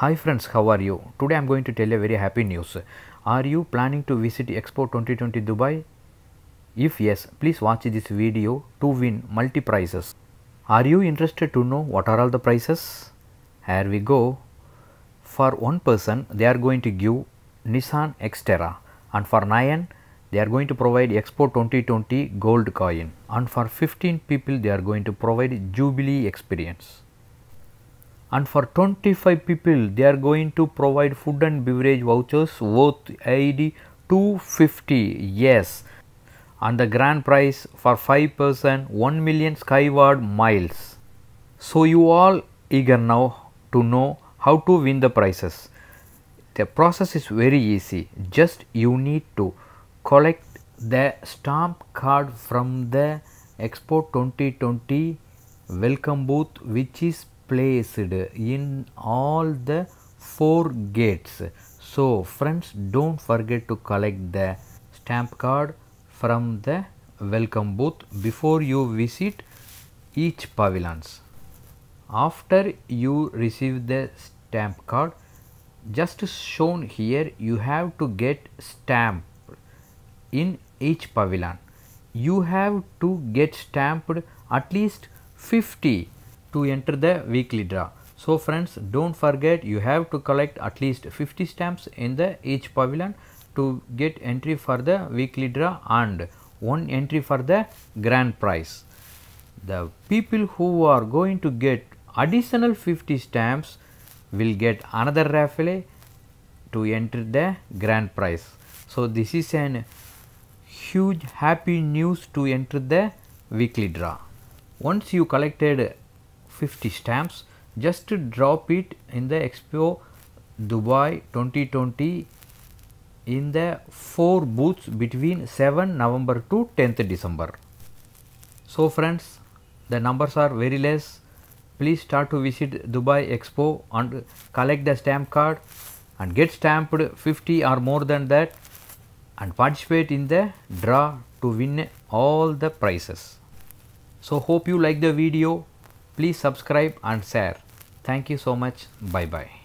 Hi friends, how are you? Today I'm going to tell you very happy news. Are you planning to visit Expo 2020 Dubai? If yes, please watch this video to win multi prizes. Are you interested to know what are all the prizes? Here we go. For one person, they are going to give Nissan Xterra and for nine, they are going to provide Expo 2020 gold coin and for 15 people they are going to provide Jubilee experience and for 25 people they are going to provide food and beverage vouchers worth ID 250 yes and the grand prize for 5 person 1 million skyward miles. So you all eager now to know how to win the prizes. The process is very easy just you need to collect the stamp card from the Expo 2020 welcome booth which is placed in all the four gates. So friends don't forget to collect the stamp card from the welcome booth before you visit each pavilions. After you receive the stamp card, just shown here you have to get stamp in each pavilion. You have to get stamped at least 50 to enter the weekly draw. So friends don't forget you have to collect at least 50 stamps in the each pavilion to get entry for the weekly draw and one entry for the grand prize. The people who are going to get additional 50 stamps will get another raffle to enter the grand prize. So this is an huge happy news to enter the weekly draw. Once you collected 50 stamps just to drop it in the Expo Dubai 2020 in the 4 booths between 7 November to 10th December. So friends, the numbers are very less. Please start to visit Dubai Expo and collect the stamp card and get stamped 50 or more than that and participate in the draw to win all the prizes. So hope you like the video. Please subscribe and share. Thank you so much. Bye bye.